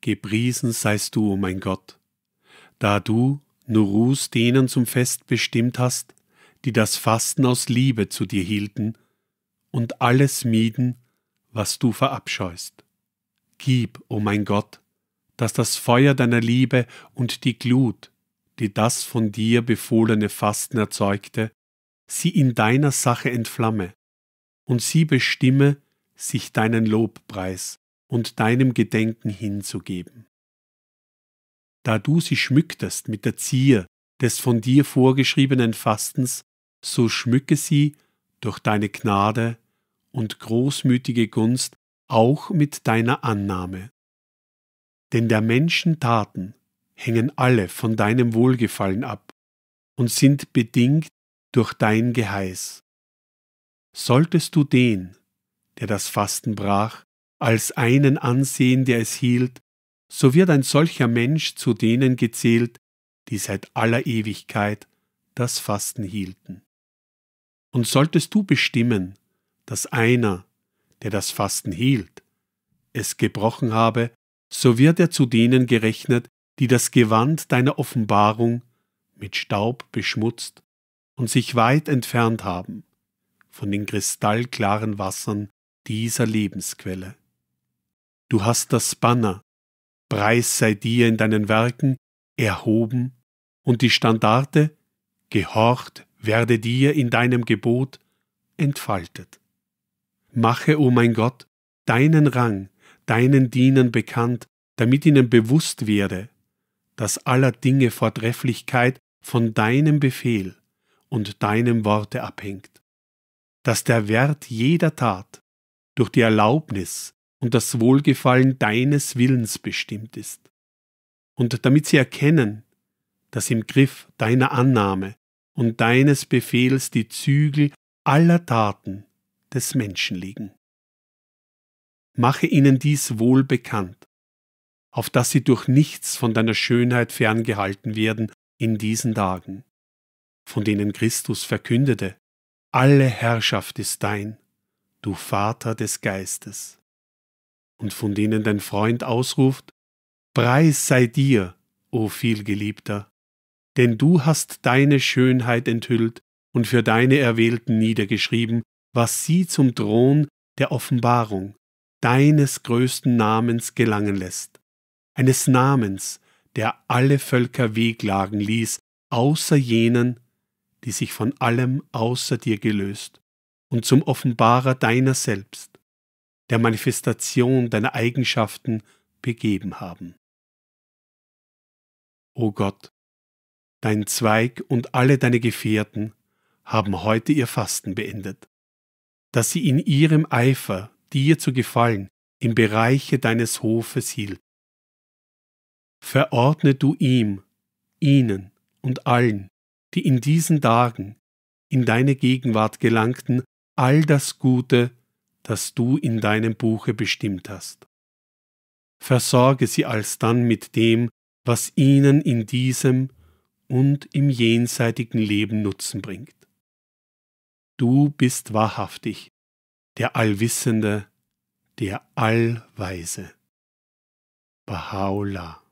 Gepriesen seist du, o mein Gott, da du Nurus denen zum Fest bestimmt hast, die das Fasten aus Liebe zu dir hielten und alles mieden, was du verabscheust. Gib, o mein Gott, dass das Feuer deiner Liebe und die Glut, die das von dir befohlene Fasten erzeugte, sie in deiner Sache entflamme, und sie bestimme sich deinen Lobpreis und deinem Gedenken hinzugeben. Da du sie schmücktest mit der Zier des von dir vorgeschriebenen Fastens, so schmücke sie durch deine Gnade und großmütige Gunst auch mit deiner Annahme. Denn der Menschen Taten hängen alle von deinem Wohlgefallen ab und sind bedingt durch dein Geheiß. Solltest du den, der das Fasten brach, als einen ansehen, der es hielt, so wird ein solcher Mensch zu denen gezählt, die seit aller Ewigkeit das Fasten hielten. Und solltest du bestimmen, dass einer, der das Fasten hielt, es gebrochen habe, so wird er zu denen gerechnet, die das Gewand deiner Offenbarung mit Staub beschmutzt und sich weit entfernt haben von den kristallklaren Wassern dieser Lebensquelle. Du hast das Banner, Preis sei dir in deinen Werken, erhoben, und die Standarte, gehorcht werde dir in deinem Gebot, entfaltet. Mache, o oh mein Gott, deinen Rang, deinen Dienern bekannt, damit ihnen bewusst werde, dass aller Dinge Vortrefflichkeit von deinem Befehl und deinem Worte abhängt, dass der Wert jeder Tat durch die Erlaubnis und das Wohlgefallen deines Willens bestimmt ist. Und damit sie erkennen, dass im Griff deiner Annahme und deines Befehls die Zügel aller Taten des Menschen liegen. Mache ihnen dies wohl bekannt, auf dass sie durch nichts von deiner Schönheit ferngehalten werden in diesen Tagen, von denen Christus verkündete, alle Herrschaft ist dein, du Vater des Geistes und von denen dein Freund ausruft, Preis sei dir, o vielgeliebter, denn du hast deine Schönheit enthüllt und für deine Erwählten niedergeschrieben, was sie zum Thron der Offenbarung deines größten Namens gelangen lässt, eines Namens, der alle Völker wehklagen ließ, außer jenen, die sich von allem außer dir gelöst und zum Offenbarer deiner selbst der Manifestation deiner Eigenschaften begeben haben. O Gott, dein Zweig und alle deine Gefährten haben heute ihr Fasten beendet, dass sie in ihrem Eifer, dir zu gefallen, im Bereiche deines Hofes hielt. Verordne du ihm, ihnen und allen, die in diesen Tagen in deine Gegenwart gelangten, all das Gute, das du in deinem Buche bestimmt hast. Versorge sie alsdann mit dem, was ihnen in diesem und im jenseitigen Leben Nutzen bringt. Du bist wahrhaftig der Allwissende, der Allweise. Baha'u'llah.